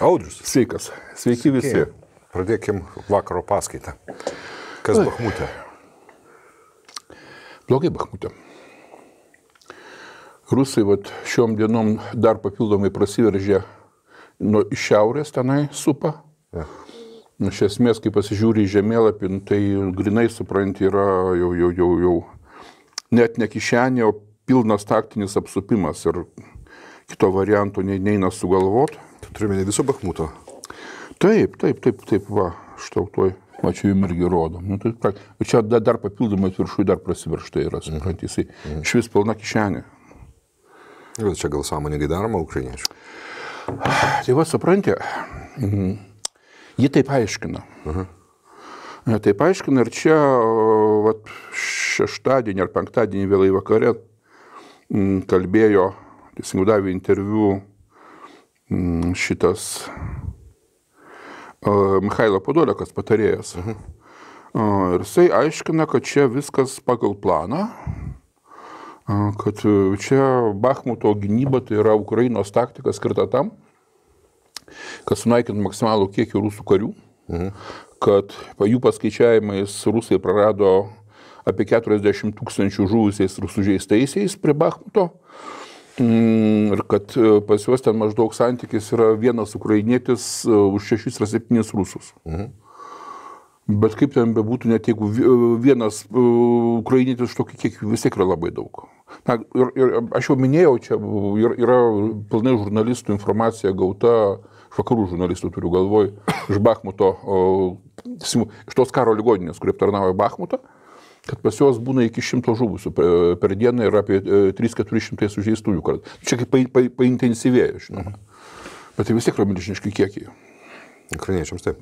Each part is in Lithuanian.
Audrius. Sveikas. Sveiki, Sveiki visi. Pradėkim vakaro paskaitą. Kas Ai. Bahmutė? Blogai Bahmutė. Rusai vat, šiom dienom dar papildomai prasiveržė nuo šiaurės tenai supa. Ja. Iš esmės, kai pasižiūri į žemėlapį, nu, tai grinai supranti yra jau, jau, jau, jau net ne kišenė, o pilnas taktinis apsupimas ir kito varianto neina sugalvoti. Turime ne viso Bakmuto. Taip, taip, taip, taip, va, štau toj. O čia jums irgi rodo. Nu, tai, pra, čia dar, dar papildomas viršui dar prasiverštai yra, suprant, jisai mm. iš vis pilna kišenė. Ir čia gal sąmoningai daroma ukrainiečių. Tai va, suprantė, mm. ji taip aiškina. Uh mhm. -huh. Taip aiškina ir čia vat, šeštadienį ar penktadienį vėlai vakare m, kalbėjo, teisingai davė interviu šitas Mikhailo Podolekas patarėjas. Mhm. Ir jisai aiškina, kad čia viskas pagal planą, kad čia Bakhmuto gynyba tai yra Ukrainos taktika skirta tam, kad sunaikintų maksimalų kiekį rusų karių, mhm. kad jų paskaičiavimais rusai prarado apie 40 tūkstančių žuvusiais ir sužeistaisiais prie Bakhmuto, mhm Mm, ir kad e, pas juos ten maždaug santykis yra vienas ukrainietis e, už šešis ar septynis rusus. Mhm. Bet kaip ten bebūtų, net jeigu e, vienas ukrainietis tokį kiekį vis tiek yra labai daug. Na, ir, ir aš jau minėjau, čia yra, yra pilnai žurnalistų informacija gauta, iš vakarų žurnalistų turiu galvoj, iš Bakhmuto, iš tos karo ligoninės, kurie aptarnauja Bakhmutą. Mhm kad pas juos būna iki šimto žuvusių per, per dieną ir apie 3-400 e, sužeistųjų kartų. Čia kaip paintensyvėjo, pa, pa žinoma. Mhm. Bet tai vis tiek yra milžiniški kiekiai. Ukrainiečiams taip.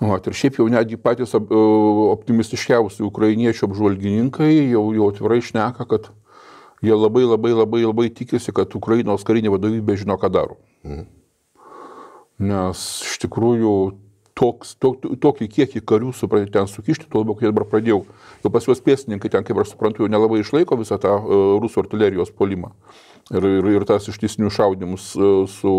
Nu, vat, ir šiaip jau netgi patys e, optimistiškiausi ukrainiečių apžvalgininkai jau, jau atvirai šneka, kad jie labai labai labai labai tikisi, kad Ukrainos karinė vadovybė žino, ką daro. Mhm. Nes iš tikrųjų toks, to, tokį kiekį karių suprantu ten sukišti, tuo labiau, kai dabar pradėjau. Jau pas juos pėstininkai ten, kaip aš suprantu, jau nelabai išlaiko visą tą uh, rusų artilerijos polimą. Ir, ir, ir tas ištisnių šaudimus uh, e, su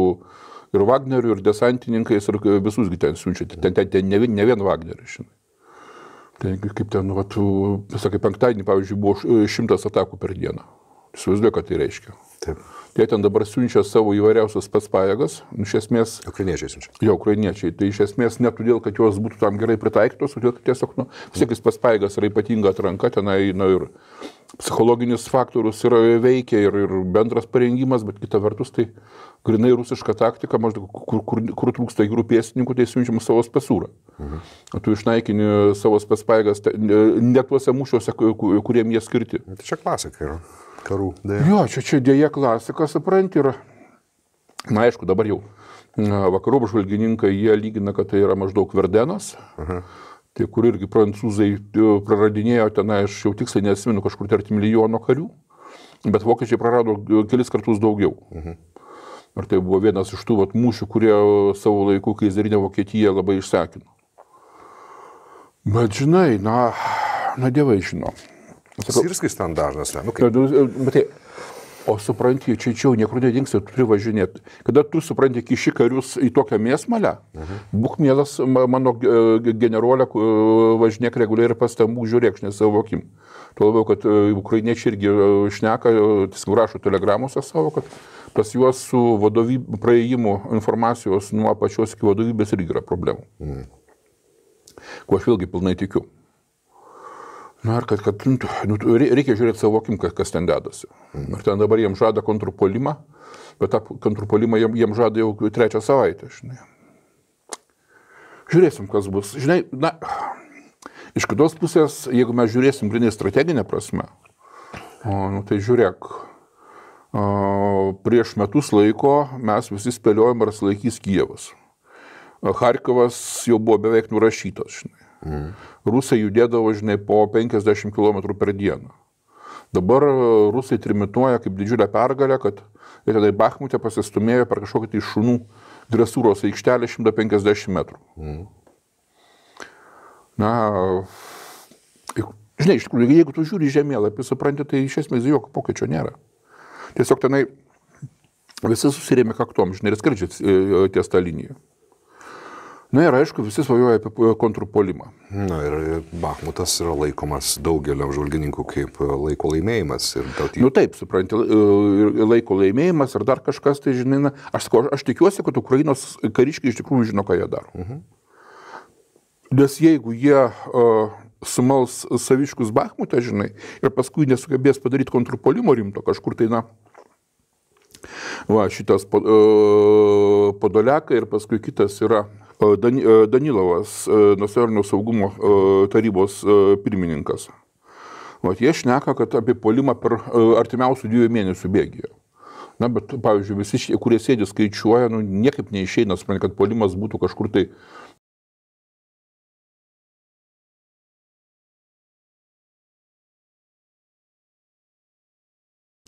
ir Wagneriu, ir desantininkais, ir visusgi ten siunčia. Ten, ten, ten ne, ne vien Wagneris, žinai. Ten, tai kaip ten, va, tu, sakai, penktadienį, pavyzdžiui, buvo e, šimtas atakų per dieną. Įsivaizduoju, ką tai reiškia. Taip. Jie ten dabar siunčia savo įvairiausios pats pajėgas, iš esmės. Ukrainiečiai siunčia. Jo, ukrainiečiai. Tai iš esmės ne todėl, kad jos būtų tam gerai pritaikytos, todėl, kad tiesiog, nu, vis tiek jis pats pajėgas yra ypatinga atranka, tenai, na nu, ir psichologinis faktorius yra veikia ir, ir bendras parengimas, bet kita vertus tai grinai rusiška taktika, maždaug kur, kur, kur trūksta jūrų pėstininkų, tai siunčiam savo spesūrą. Mhm. Tu išnaikini savo spespaigas ne, ne tuose mūšiuose, kuriem jie skirti. Tai čia klasika yra karų. Dėja. Jo, čia čia dėja klasika, supranti, yra. Na, aišku, dabar jau vakarų apžvalgininkai, jie lygina, kad tai yra maždaug Verdenas. Aha. Tai kur irgi prancūzai e, praradinėjo tenai, aš jau tiksliai nesimenu, kažkur tarkim milijono karių, bet vokiečiai prarado e, kelis kartus daugiau. Mhm. Ir tai buvo vienas iš tų vat, mūšių, kurie e, savo laiku kaizarinė Vokietija labai išsekino. Bet žinai, na, na dievai žino. Sirskis ten dažnas, ne? Nu, kaip... Matai, O supranti, čia čia jau niekur nedingsi, tu turi važinėti. Kada tu supranti, kiši karius į tokią mėsmalę, uh mhm. -huh. būk mielas mano e, generolė, e, važinėk reguliariai pas tamų žiūrėk, nesavokim. Tuo labiau, kad e, ukrainiečiai irgi šneka, tiesiog rašo telegramuose savo, kad pas juos su vadovyb, praėjimu informacijos nuo pačios iki vadovybės irgi yra problemų. Uh mhm. -huh. Kuo aš vėlgi pilnai tikiu. Na ir kad, kad nu, nu reikia žiūrėti savo akim, kas ten dedasi. Mhm. Ir ten dabar jiems žada kontrpolimą, bet tą kontrpolimą jiems jiem žada jau trečią savaitę. Žinai. Žiūrėsim, kas bus. Žinai, na, iš kitos pusės, jeigu mes žiūrėsim grinai strateginę prasme, nu, tai žiūrėk, prieš metus laiko mes visi spėliojom, ar sulaikys Kievas. Harkovas jau buvo beveik nurašytas. Žinai. Mm. Rusai judėdavo, žinai, po 50 km per dieną. Dabar e, rusai trimituoja kaip didžiulę pergalę, kad ir tada į Bakhmutę pasistumėjo per kažkokį tai šunų dresūros aikštelę 150 metrų. Mm. Na, žinai, iš tikrųjų, jeigu tu žiūri žemėlapį, supranti, tai iš esmės jokio pokyčio nėra. Tiesiog tenai visi susirėmė kaktom, žinai, ir skardžiai e, e, ties tą liniją. Na ir aišku, visi svajoja apie e, kontrpolimą. Na ir e, Bahmutas yra laikomas daugelio žvalgininkų kaip e, laiko laimėjimas. Tauty... Nu taip, supranti, laiko laimėjimas ar dar kažkas, tai žinai, aš, aš tikiuosi, kad Ukrainos kariškiai iš tikrųjų žino, ką jie daro. Mhm. Nes jeigu jie uh, sumals saviškus Bahmutą, žinai, ir paskui nesugebės padaryti kontrpolimo rimto kažkur tai, na, va, šitas uh, Podoliakai ir paskui kitas yra Danilovas, nacionalinio saugumo tarybos pirmininkas. Vat jie šneka, kad apie polimą per artimiausių dviejų mėnesių bėgį. Na, bet, pavyzdžiui, visi, kurie sėdi skaičiuoja, nu, niekaip neišeina, suprantate, kad polimas būtų kažkur tai